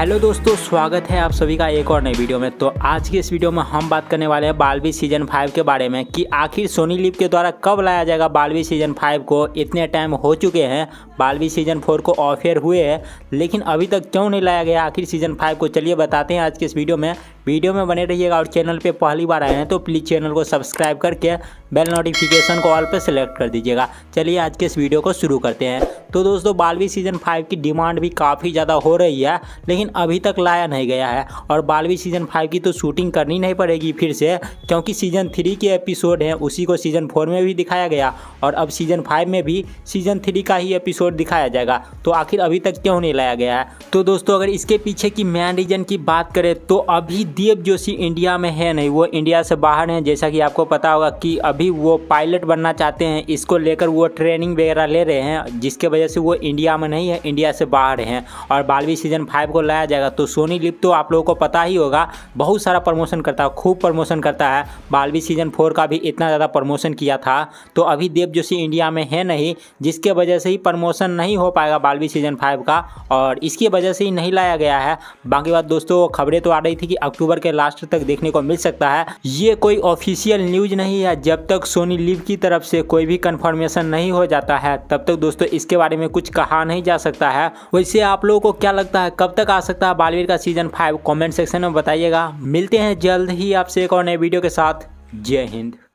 hello दोस्तों स्वागत है आप सभी का एक और नई वीडियो में तो आज के इस वीडियो में हम बात करने वाले हैं बालवी सीजन फाइव के बारे में कि आखिर सोनी लिप के द्वारा कब लाया जाएगा बालवी सीजन फाइव को इतने टाइम हो चुके हैं बालवी सीजन फोर को ऑफेयर हुए हैं लेकिन अभी तक क्यों नहीं लाया गया आखिर सीजन फाइव को चलिए बताते हैं आज के इस वीडियो में वीडियो में बने रहिएगा और चैनल पे पहली बार आए हैं तो प्लीज़ चैनल को सब्सक्राइब करके बेल नोटिफिकेशन को ऑल पे सेलेक्ट कर दीजिएगा चलिए आज के इस वीडियो को शुरू करते हैं तो दोस्तों बालवी सीज़न फाइव की डिमांड भी काफ़ी ज़्यादा हो रही है लेकिन अभी तक लाया नहीं गया है और बालवी सीज़न फाइव की तो शूटिंग करनी नहीं पड़ेगी फिर से क्योंकि सीज़न थ्री के एपिसोड हैं उसी को सीज़न फोर में भी दिखाया गया और अब सीज़न फाइव में भी सीज़न थ्री का ही एपिसोड दिखाया जाएगा तो आखिर अभी तक क्यों नहीं लाया गया है तो दोस्तों अगर इसके पीछे की मेन रीज़न की बात करें तो अभी दीप जोशी इंडिया में है नहीं वो इंडिया से बाहर हैं जैसा कि आपको पता होगा कि अभी वो पायलट बनना चाहते हैं इसको लेकर वो ट्रेनिंग वगैरह ले रहे हैं जिसके वजह से वो इंडिया में नहीं है इंडिया से बाहर हैं और बारहवीं सीजन फाइव को लाया जाएगा तो सोनी लिप तो आप लोगों को पता ही होगा बहुत सारा प्रमोशन करता है खूब प्रमोशन करता है बारहवीं सीजन फोर का भी इतना ज़्यादा प्रमोशन किया था तो अभी देव जोशी इंडिया में है नहीं जिसके वजह से ही प्रमोशन नहीं हो पाएगा बारहवीं सीजन फाइव का और इसकी वजह से ही नहीं लाया गया है बाकी बात दोस्तों खबरें तो आ रही थी कि अक्टूबर के लास्ट तक देखने को मिल सकता है ये कोई ऑफिशियल न्यूज नहीं है जब तक सोनी लिव की तरफ से कोई भी कंफर्मेशन नहीं हो जाता है तब तक दोस्तों इसके बारे में कुछ कहा नहीं जा सकता है वैसे आप लोगों को क्या लगता है कब तक आ सकता है बालवीर का सीजन फाइव कॉमेंट सेक्शन में बताइएगा मिलते हैं जल्द ही आपसे एक और नए वीडियो के साथ जय हिंद